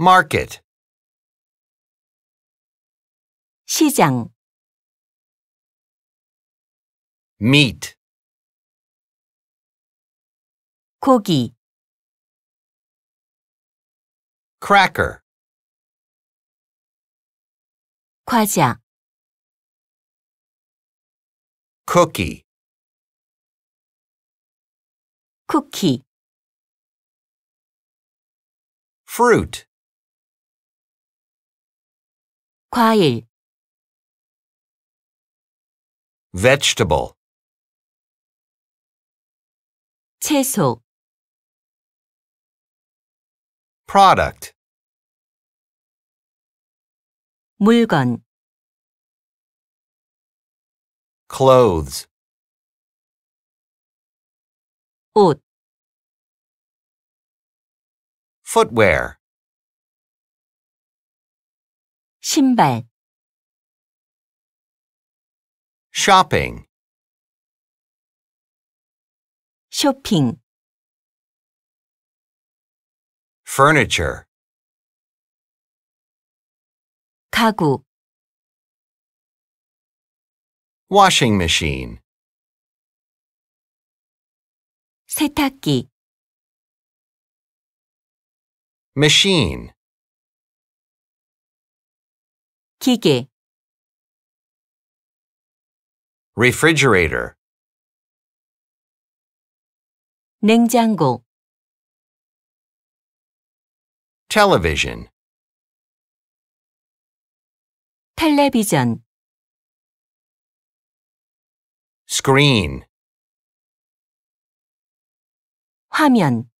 Market. 시장 meat 고기 cracker 과자 cookie 쿠키 fruit 과일 vegetable 채소 product 물건 clothes 옷 footwear 신발 shopping 쇼핑 furniture 가구 washing machine 세탁기 machine 기계 refrigerator 냉장고 television 텔레비전 screen 화면